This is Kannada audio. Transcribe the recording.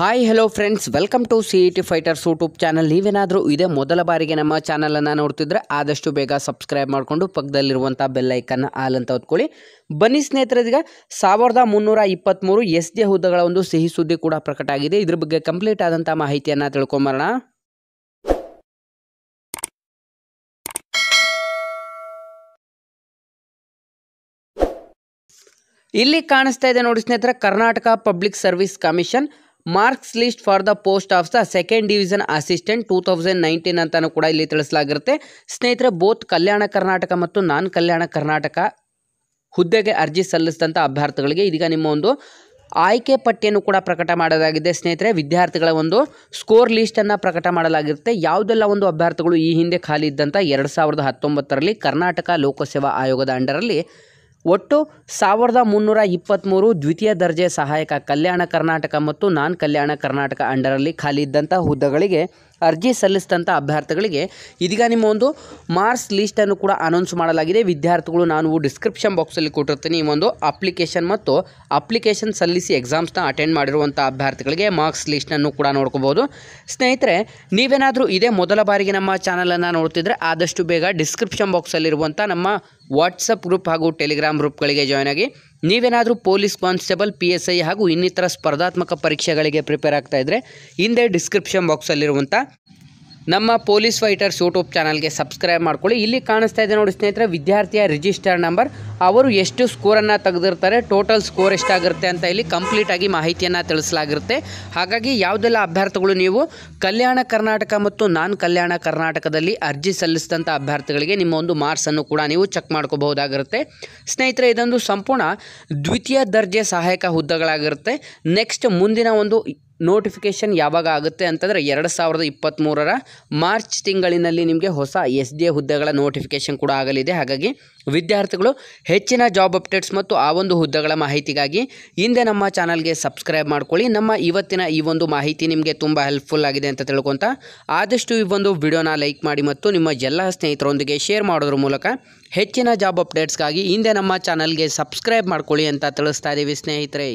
hi hello friends welcome to C E T fighters YouTube channel ನೀವೇನಾದರೂ ಇದೇ ಮೊದಲ ಬಾರಿಗೆ ನಮ್ಮ ಚಾನಲನ್ನು ನೋಡ್ತಿದ್ರೆ ಆದಷ್ಟು ಬೇಗ ಸಬ್ಸ್ಕ್ರೈಬ್ ಮಾಡಿಕೊಂಡು ಪಕ್ಕದಲ್ಲಿರುವಂಥ ಬೆಲ್ಲೈಕನ್ನು ಆಲ್ ಅಂತ ಹೊತ್ಕೊಳ್ಳಿ ಬನ್ನಿ ಸ್ನೇಹಿತರಿಗ ಸಾವಿರದ ಮುನ್ನೂರ ಇಪ್ಪತ್ತ್ಮೂರು ಎಸ್ ಡಿ ಹುದ್ದೆಗಳ ಒಂದು ಸಿಹಿ ಸುದ್ದಿ ಕೂಡ ಪ್ರಕಟ ಆಗಿದೆ ಇದ್ರ ಬಗ್ಗೆ ಕಂಪ್ಲೀಟ್ ಆದಂಥ ಮಾಹಿತಿಯನ್ನು ತಿಳ್ಕೊಂಬರೋಣ ಇಲ್ಲಿ ಕಾಣಿಸ್ತಾ ಇದೆ ನೋಡಿ ಸ್ನೇಹಿತರೆ Karnataka public service commission marks list for the post of the second division assistant two thousand nineteen ಅಂತಲೂ ಕೂಡ ಇಲ್ಲಿ ತಿಳಿಸಲಾಗಿರುತ್ತೆ ಸ್ನೇಹಿತರೆ ಬೋತ್ ಕಲ್ಯಾಣ ಕರ್ನಾಟಕ ಮತ್ತು ನಾನ್ ಕಲ್ಯಾಣ ಕರ್ನಾಟಕ ಹುದ್ದೆಗೆ ಅರ್ಜಿ ಸಲ್ಲಿಸಿದಂಥ ಅಭ್ಯರ್ಥಿಗಳಿಗೆ ಇದೀಗ ನಿಮ್ಮ ಒಂದು ಆಯ್ಕೆ ಪಟ್ಟಿಯನ್ನು ಕೂಡ ಪ್ರಕಟ ಮಾಡೋದಾಗಿದೆ ಸ್ನೇಹಿತರೆ ವಿದ್ಯಾರ್ಥಿಗಳ ಒಂದು ಸ್ಕೋರ್ ಲಿಸ್ಟನ್ನು ಪ್ರಕಟ ಮಾಡಲಾಗಿರುತ್ತೆ ಯಾವುದೆಲ್ಲ ಒಂದು ಅಭ್ಯರ್ಥಿಗಳು ಈ ಹಿಂದೆ ಖಾಲಿ ಇದ್ದಂಥ ಎರಡು ಸಾವಿರದ ಹತ್ತೊಂಬತ್ತರಲ್ಲಿ ಕರ್ನಾಟಕ ಲೋಕಸೇವಾ ಆಯೋಗದ ಅಂಡರಲ್ಲಿ ಒಟ್ಟು ಸಾವಿರದ ಮುನ್ನೂರ ಇಪ್ಪತ್ತ್ಮೂರು ದ್ವಿತೀಯ ದರ್ಜೆ ಸಹಾಯಕ ಕಲ್ಯಾಣ ಕರ್ನಾಟಕ ಮತ್ತು ನಾನ್ ಕಲ್ಯಾಣ ಕರ್ನಾಟಕ ಅಂಡರಲ್ಲಿ ಖಾಲಿ ಇದ್ದಂಥ ಹುದ್ದೆಗಳಿಗೆ ಅರ್ಜಿ ಸಲ್ಲಿಸಿದಂಥ ಅಭ್ಯರ್ಥಿಗಳಿಗೆ ಇದೀಗ ನಿಮ್ಮ ಒಂದು ಮಾರ್ಕ್ಸ್ ಲೀಸ್ಟನ್ನು ಕೂಡ ಅನೌನ್ಸ್ ಮಾಡಲಾಗಿದೆ ವಿದ್ಯಾರ್ಥಿಗಳು ನಾನು ಡಿಸ್ಕ್ರಿಪ್ಷನ್ ಬಾಕ್ಸಲ್ಲಿ ಕೊಟ್ಟಿರ್ತೀನಿ ಈ ಒಂದು ಅಪ್ಲಿಕೇಶನ್ ಮತ್ತು ಅಪ್ಲಿಕೇಶನ್ ಸಲ್ಲಿಸಿ ಎಕ್ಸಾಮ್ಸ್ನ ಅಟೆಂಡ್ ಮಾಡಿರುವಂಥ ಅಭ್ಯರ್ಥಿಗಳಿಗೆ ಮಾರ್ಕ್ಸ್ ಲೀಸ್ಟನ್ನು ಕೂಡ ನೋಡ್ಕೋಬೋದು ಸ್ನೇಹಿತರೆ ನೀವೇನಾದರೂ ಇದೇ ಮೊದಲ ಬಾರಿಗೆ ನಮ್ಮ ಚಾನಲನ್ನು ನೋಡ್ತಿದ್ರೆ ಆದಷ್ಟು ಬೇಗ ಡಿಸ್ಕ್ರಿಪ್ಷನ್ ಬಾಕ್ಸಲ್ಲಿರುವಂಥ ನಮ್ಮ ವಾಟ್ಸಪ್ ಗ್ರೂಪ್ ಹಾಗೂ ಟೆಲಿಗ್ರಾಮ್ ಗ್ರೂಪ್ಗಳಿಗೆ ಜಾಯ್ನ್ ಆಗಿ ನೀವೇನಾದರೂ police constable P S I ಹಾಗೂ ಇನ್ನಿತರ ಸ್ಪರ್ಧಾತ್ಮಕ ಪರೀಕ್ಷೆಗಳಿಗೆ ಪ್ರಿಪೇರ್ ಆಗ್ತಾ ಇದ್ದರೆ ಹಿಂದೆ ಡಿಸ್ಕ್ರಿಪ್ಷನ್ ಬಾಕ್ಸಲ್ಲಿರುವಂಥ ನಮ್ಮ ಪೊಲೀಸ್ ಫೈಟರ್ಸ್ ಯೂಟ್ಯೂಬ್ ಚಾನಲ್ಗೆ ಸಬ್ಸ್ಕ್ರೈಬ್ ಮಾಡ್ಕೊಳ್ಳಿ ಇಲ್ಲಿ ಕಾಣಿಸ್ತಾ ಇದೆ ನೋಡಿ ಸ್ನೇಹಿತರೆ ವಿದ್ಯಾರ್ಥಿಯ ರಿಜಿಸ್ಟರ್ ನಂಬರ್ ಅವರು ಎಷ್ಟು ಸ್ಕೋರನ್ನು ತೆಗೆದಿರ್ತಾರೆ ಟೋಟಲ್ ಸ್ಕೋರ್ ಎಷ್ಟಾಗಿರುತ್ತೆ ಅಂತ ಇಲ್ಲಿ ಕಂಪ್ಲೀಟಾಗಿ ಮಾಹಿತಿಯನ್ನು ತಿಳಿಸಲಾಗಿರುತ್ತೆ ಹಾಗಾಗಿ ಯಾವುದೆಲ್ಲ ಅಭ್ಯರ್ಥಿಗಳು ನೀವು ಕಲ್ಯಾಣ ಕರ್ನಾಟಕ ಮತ್ತು ನಾನ್ ಕಲ್ಯಾಣ ಕರ್ನಾಟಕದಲ್ಲಿ ಅರ್ಜಿ ಸಲ್ಲಿಸಿದಂಥ ಅಭ್ಯರ್ಥಿಗಳಿಗೆ ನಿಮ್ಮ ಒಂದು ಮಾರ್ಕ್ಸನ್ನು ಕೂಡ ನೀವು ಚೆಕ್ ಮಾಡ್ಕೋಬಹುದಾಗಿರುತ್ತೆ ಸ್ನೇಹಿತರೆ ಇದೊಂದು ಸಂಪೂರ್ಣ ದ್ವಿತೀಯ ದರ್ಜೆ ಸಹಾಯಕ ಹುದ್ದೆಗಳಾಗಿರುತ್ತೆ ನೆಕ್ಸ್ಟ್ ಮುಂದಿನ ಒಂದು ನೋಟಿಫಿಕೇಷನ್ ಯಾವಾಗ ಆಗುತ್ತೆ ಅಂತಂದರೆ ಎರಡು ಸಾವಿರದ ಇಪ್ಪತ್ತ್ಮೂರರ ಮಾರ್ಚ್ ತಿಂಗಳಿನಲ್ಲಿ ನಿಮಗೆ ಹೊಸ ಎಸ್ ಡಿ ಎ ಹುದ್ದೆಗಳ ನೋಟಿಫಿಕೇಷನ್ ಕೂಡ ಆಗಲಿದೆ ಹಾಗಾಗಿ ವಿದ್ಯಾರ್ಥಿಗಳು ಹೆಚ್ಚಿನ ಜಾಬ್ ಅಪ್ಡೇಟ್ಸ್ ಮತ್ತು ಆ ಒಂದು ಹುದ್ದೆಗಳ ಮಾಹಿತಿಗಾಗಿ ಹಿಂದೆ ನಮ್ಮ ಚಾನಲ್ಗೆ ಸಬ್ಸ್ಕ್ರೈಬ್ ಮಾಡ್ಕೊಳ್ಳಿ ನಮ್ಮ ಇವತ್ತಿನ ಈ ಒಂದು ಮಾಹಿತಿ ನಿಮಗೆ ತುಂಬ ಹೆಲ್ಪ್ಫುಲ್ ಆಗಿದೆ ಅಂತ ತಿಳ್ಕೊತ ಆದಷ್ಟು ಈ ಒಂದು ವಿಡಿಯೋನ ಲೈಕ್ ಮಾಡಿ ಮತ್ತು ನಿಮ್ಮ ಎಲ್ಲ ಸ್ನೇಹಿತರೊಂದಿಗೆ ಶೇರ್ ಮಾಡೋದ್ರ ಮೂಲಕ ಹೆಚ್ಚಿನ ಜಾಬ್ ಅಪ್ಡೇಟ್ಸ್ಗಾಗಿ ಹಿಂದೆ ನಮ್ಮ ಚಾನಲ್ಗೆ ಸಬ್ಸ್ಕ್ರೈಬ್ ಮಾಡ್ಕೊಳ್ಳಿ ಅಂತ ತಿಳಿಸ್ತಾ ಇದ್ದೀವಿ ಸ್ನೇಹಿತರೆ